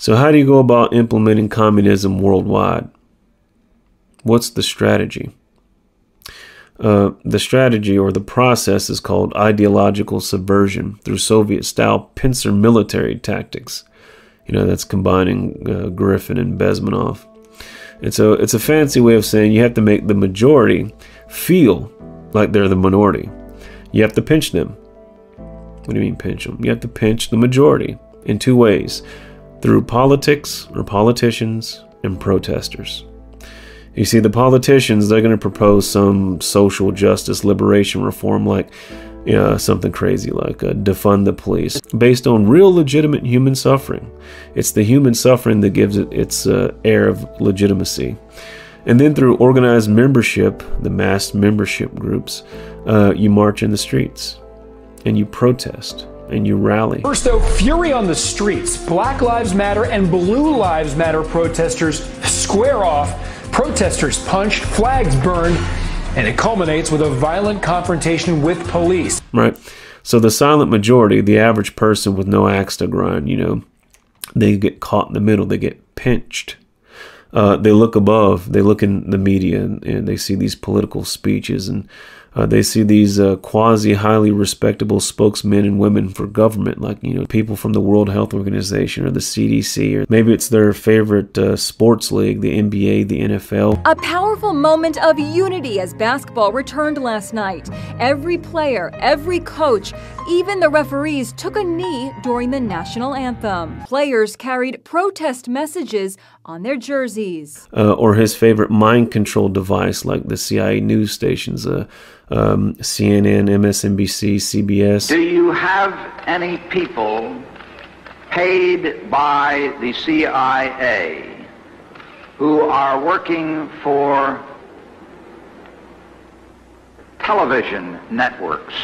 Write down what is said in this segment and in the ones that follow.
So, how do you go about implementing communism worldwide? What's the strategy? Uh, the strategy or the process is called ideological subversion through Soviet style pincer military tactics. You know, that's combining uh, Griffin and Besmanov, And so it's a fancy way of saying you have to make the majority feel like they're the minority. You have to pinch them. What do you mean pinch them? You have to pinch the majority in two ways through politics or politicians and protesters. You see, the politicians, they're going to propose some social justice liberation reform like something crazy like uh, defund the police, based on real legitimate human suffering. It's the human suffering that gives it its uh, air of legitimacy. And then through organized membership, the mass membership groups, uh, you march in the streets and you protest and you rally. First, though, fury on the streets. Black Lives Matter and Blue Lives Matter protesters square off. Protesters punched, flags burned, and it culminates with a violent confrontation with police. Right. So the silent majority, the average person with no axe to grind, you know, they get caught in the middle, they get pinched. Uh, they look above, they look in the media, and, and they see these political speeches and uh, they see these uh, quasi highly respectable spokesmen and women for government, like you know people from the World Health Organization or the CDC, or maybe it's their favorite uh, sports league, the NBA, the NFL. A powerful moment of unity as basketball returned last night. Every player, every coach, even the referees took a knee during the national anthem. Players carried protest messages on their jerseys, uh, or his favorite mind control device, like the CIA news stations. Uh, um, CNN, MSNBC, CBS. Do you have any people paid by the CIA who are working for television networks?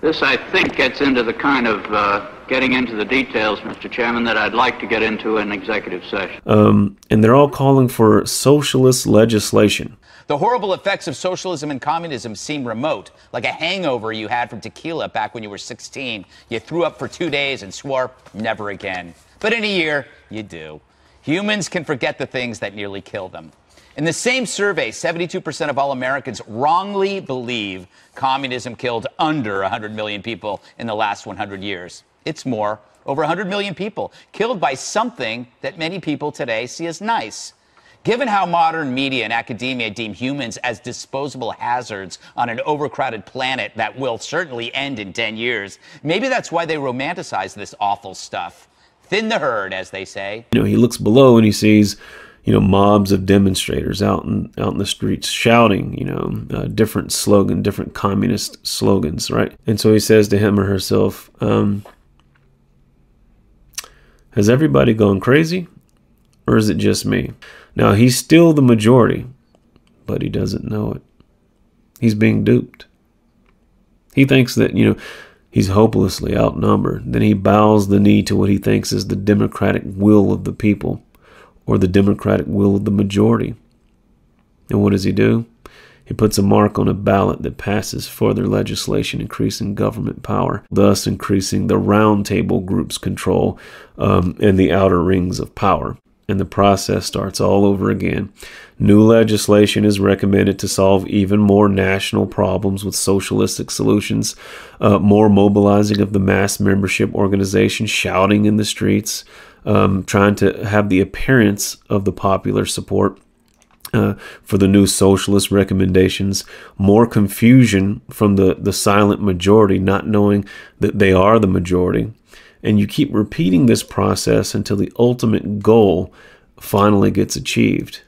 This, I think, gets into the kind of uh getting into the details, Mr. Chairman, that I'd like to get into in executive session. Um, and they're all calling for socialist legislation. The horrible effects of socialism and communism seem remote, like a hangover you had from tequila back when you were 16. You threw up for two days and swore, never again. But in a year, you do. Humans can forget the things that nearly kill them. In the same survey, 72% of all Americans wrongly believe communism killed under 100 million people in the last 100 years. It's more. Over 100 million people killed by something that many people today see as nice. Given how modern media and academia deem humans as disposable hazards on an overcrowded planet that will certainly end in 10 years, maybe that's why they romanticize this awful stuff. Thin the herd, as they say. You know, he looks below and he sees, you know, mobs of demonstrators out in out in the streets shouting, you know, uh, different slogan, different communist slogans, right? And so he says to him or herself, um, has everybody gone crazy? Or is it just me? Now, he's still the majority, but he doesn't know it. He's being duped. He thinks that, you know, he's hopelessly outnumbered. Then he bows the knee to what he thinks is the democratic will of the people or the democratic will of the majority. And what does he do? It puts a mark on a ballot that passes further legislation increasing government power, thus increasing the roundtable group's control um, and the outer rings of power. And the process starts all over again. New legislation is recommended to solve even more national problems with socialistic solutions, uh, more mobilizing of the mass membership organization, shouting in the streets, um, trying to have the appearance of the popular support uh, for the new socialist recommendations, more confusion from the, the silent majority, not knowing that they are the majority. And you keep repeating this process until the ultimate goal finally gets achieved.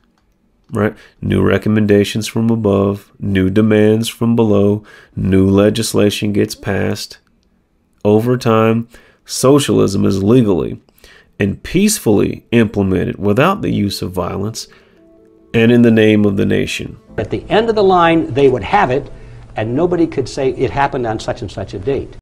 Right? New recommendations from above, new demands from below, new legislation gets passed. Over time, socialism is legally and peacefully implemented without the use of violence and in the name of the nation. At the end of the line, they would have it, and nobody could say it happened on such and such a date.